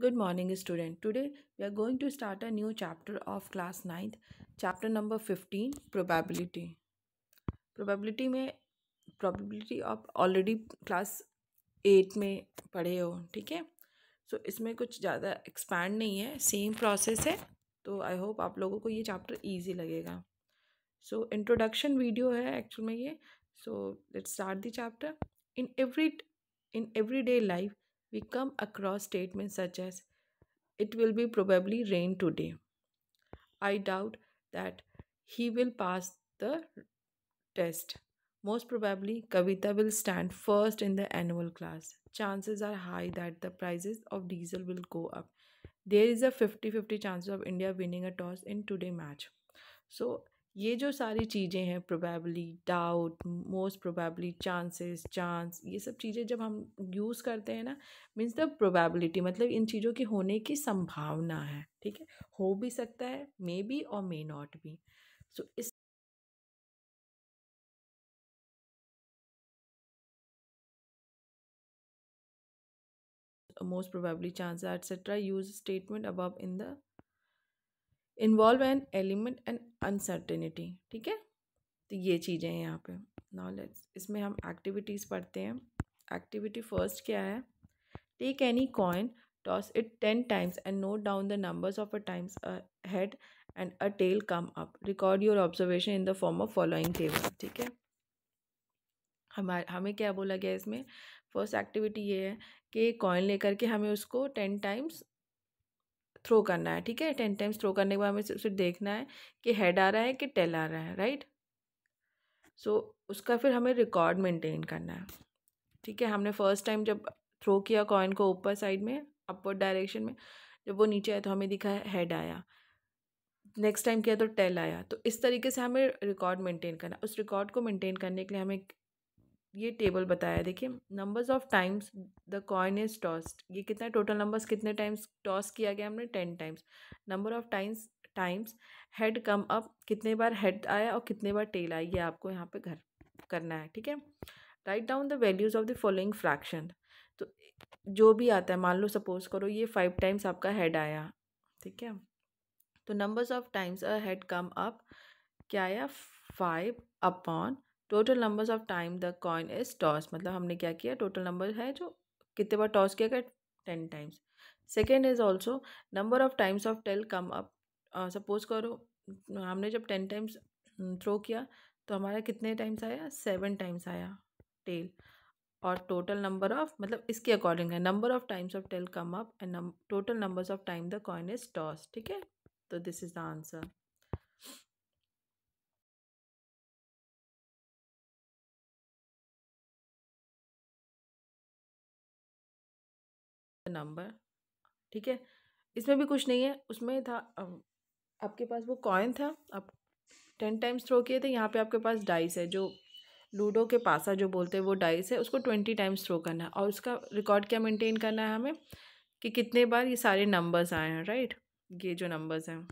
Good morning student today we are going to start a new chapter of class ninth chapter number fifteen probability probability में probability आप already class eight में पढ़े हो ठीक है सो इसमें कुछ ज़्यादा एक्सपैंड नहीं है सेम प्रोसेस है तो आई होप आप लोगों को ये चैप्टर ईजी लगेगा सो इंट्रोडक्शन वीडियो है एक्चुअल में ये so let start the chapter in every in every day life we come across statements such as, It will be probably rain today. I doubt that he will pass the test. Most probably, Kavita will stand first in the annual class. Chances are high that the prices of diesel will go up. There is a 50 50 chance of India winning a toss in today match. So, ये जो सारी चीज़ें हैं probably doubt most probably chances chance ये सब चीज़ें जब हम यूज़ करते हैं ना मीन्स द प्रोबेबिलिटी मतलब इन चीज़ों के होने की संभावना है ठीक है हो भी सकता है मे बी और मे नॉट भी सो इस most probably chances etcetera use statement above in the involve an element and uncertainty ठीक है तो ये चीज़ें हैं यहाँ पे नॉलेज इसमें हम एक्टिविटीज़ पढ़ते हैं एक्टिविटी फर्स्ट क्या है take any coin toss it ten times and note down the numbers of a times a head and a tail come up record your observation in the form of following table ठीक है हमारे हमें क्या बोला गया इसमें first activity ये है कि कॉइन लेकर के हमें उसको टेन टाइम्स थ्रो करना है ठीक है टेन टाइम्स थ्रो करने के बाद हमें उसे देखना है कि हेड आ रहा है कि टेल आ रहा है राइट सो so, उसका फिर हमें रिकॉर्ड मेंटेन करना है ठीक है हमने फर्स्ट टाइम जब थ्रो किया कॉइन को ऊपर साइड में अपवर्ड डायरेक्शन में जब वो नीचे आया तो हमें दिखा हैड आया नेक्स्ट टाइम किया तो टेल आया तो इस तरीके से हमें रिकॉर्ड मेंटेन करना उस रिकॉर्ड को मेंटेन करने के लिए हमें ये टेबल बताया देखिए numbers of times the coin is tossed ये कितना टोटल नंबर्स कितने टाइम्स टॉस किया गया हमने ten times number of times times head come up कितने बार हेड आया और कितने बार टेल आई ये आपको यहाँ पे घर करना है ठीक है write down the values of the following fraction तो जो भी आता है मान लो सपोज करो ये फाइव टाइम्स आपका हेड आया ठीक है तो numbers of times a head come up क्या आया five upon total numbers of time the coin is toss मतलब हमने क्या किया टोटल नंबर है जो कितने बार टॉस किया गया ten times second is also number of times of tail come up suppose करो हमने जब टेन टाइम्स थ्रो किया तो हमारा कितने टाइम्स आया सेवन टाइम्स आया टेल और टोटल नंबर ऑफ मतलब इसके अकॉर्डिंग है number of times of tail come up and total numbers of time the coin is toss ठीक है तो this is the answer number ठीक है इसमें भी कुछ नहीं है उसमें था आपके पास वो कॉइन था आप टेन टाइम्स थ्रो किए थे यहाँ पे आपके पास डाइस है जो लूडो के पासा जो बोलते हैं वो डाइस है उसको ट्वेंटी टाइम्स थ्रो करना है और उसका रिकॉर्ड क्या मेंटेन करना है हमें कि कितने बार ये सारे नंबर्स आए हैं राइट ये जो नंबर्स हैं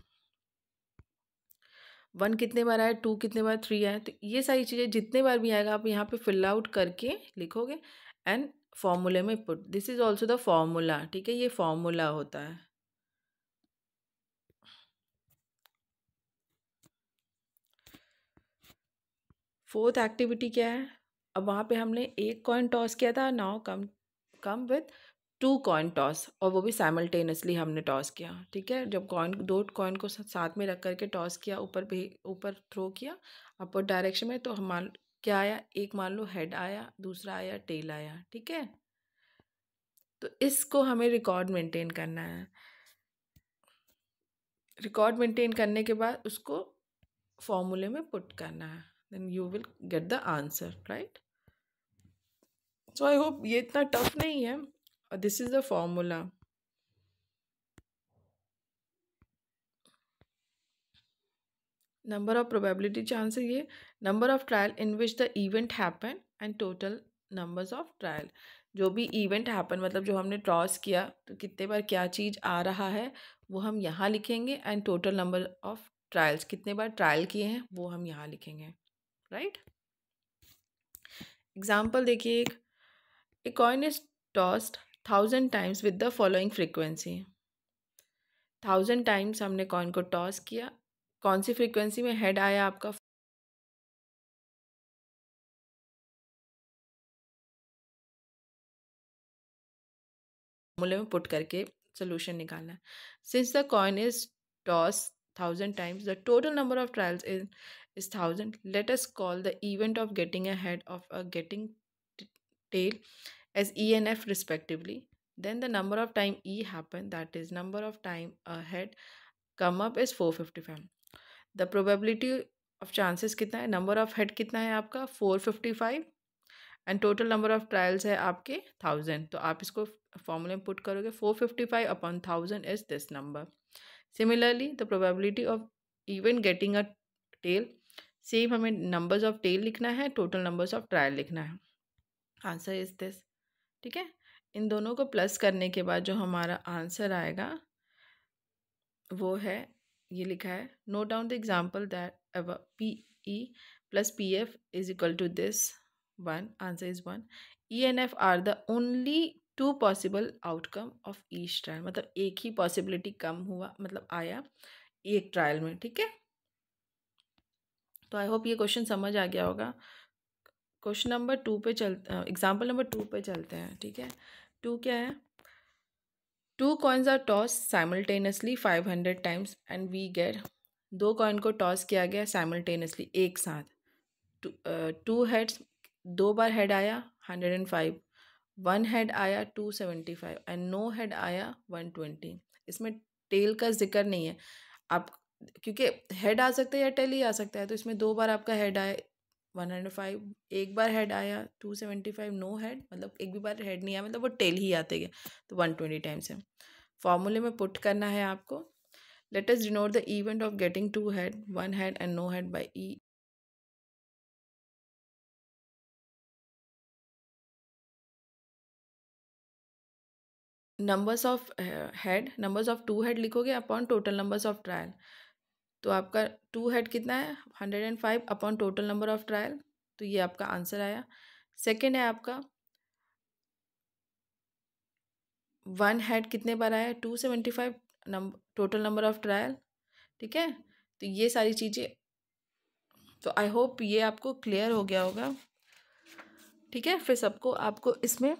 वन कितने बार आए टू कितने बार थ्री आए तो ये सारी चीज़ें जितने बार भी आएगा आप यहाँ पर फिल आउट करके लिखोगे एंड फॉर्मूले में put this is also the formula ठीक है ये फॉर्मूला होता है फोर्थ एक्टिविटी क्या है अब वहाँ पे हमने एक कॉइन टॉस किया था now come come with two coin toss और वो भी साइमल्टेनियसली हमने टॉस किया ठीक है जब कॉइन दो कॉइन को साथ में रख करके टॉस किया ऊपर भी ऊपर थ्रो किया अपर डायरेक्शन में तो हमारे क्या आया एक मान लो हेड आया दूसरा आया टेल आया ठीक है तो इसको हमें रिकॉर्ड मेंटेन करना है रिकॉर्ड मेंटेन करने के बाद उसको फॉर्मूले में पुट करना है then you will get the answer right so I hope ये इतना टफ नहीं है और this is the formula number of probability chances ये number of trial in which the event happen and total numbers of trial जो भी event happen मतलब जो हमने ट्रॉस किया तो कितने बार क्या चीज़ आ रहा है वो हम यहाँ लिखेंगे and total number of trials कितने बार ट्रायल किए हैं वो हम यहाँ लिखेंगे राइट एग्जाम्पल देखिए एक a coin is tossed thousand times with the following frequency thousand times हमने कॉइन को टॉस किया कौन सी फ्रिक्वेंसी में हेड आया आपका फॉर्मूले में पुट करके सोल्यूशन निकालना है since the coin is toss thousand times the total number of trials is is thousand let us call the event of getting a head of a getting tail as E and F respectively then the number of time E happen that is number of time a head come up is four fifty five the probability of chances कितना है number of head कितना है आपका four fifty five and total number of trials है आपके thousand तो आप इसको फॉर्मूले में पुट करोगे four fifty five upon thousand is this number similarly the probability of even getting a tail same हमें नंबर्स ऑफ टेल लिखना है टोटल नंबर्स ऑफ ट्रायल लिखना है आंसर इज दिस ठीक है इन दोनों को प्लस करने के बाद जो हमारा आंसर आएगा वो है ये लिखा है note down the example that P E plus P F is equal to this one answer is one E and F are the only two possible outcome of each trial मतलब एक ही possibility कम हुआ मतलब आया एक trial में ठीक है तो आई होप ये क्वेश्चन समझ आ गया होगा क्वेश्चन नंबर टू पे चल एग्जाम्पल नंबर टू पे चलते हैं ठीक है टू क्या है two coins are toss simultaneously five hundred times and we get दो कॉइन को टॉस किया गया साइमल्टेनियसली एक साथ टू हेड्स uh, दो बार हेड आया hundred and five one head आया two seventy five and no head आया वन ट्वेंटी इसमें टेल का जिक्र नहीं है आप क्योंकि हेड आ सकता है या टेल ही आ सकता है तो इसमें दो बार आपका हेड आया वन हंड्रेड फाइव एक बार हेड आया two seventy five no head मतलब एक भी बार हेड नहीं आया मतलब वो टेल ही आते गए तो वन ट्वेंटी टाइम्स है फॉर्मूले में पुट करना है आपको let us denote the event of getting two head one head and no head by E numbers of head numbers of two head लिखोगे upon total numbers of trial तो आपका two head कितना है hundred and five upon total number of trial तो ये आपका answer आया second है आपका वन हेड कितने बार आया two seventy five number total number of trial ठीक है तो ये सारी चीज़ें तो आई होप ये आपको क्लियर हो गया होगा ठीक है फिर सबको आपको इसमें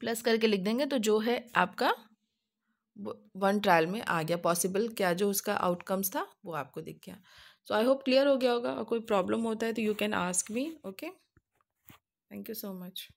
प्लस करके लिख देंगे तो जो है आपका वन ट्रायल में आ गया पॉसिबल क्या जो उसका आउटकम्स था वो आपको दिख गया सो आई होप क्लियर हो गया होगा और कोई प्रॉब्लम होता है तो you can ask me okay thank you so much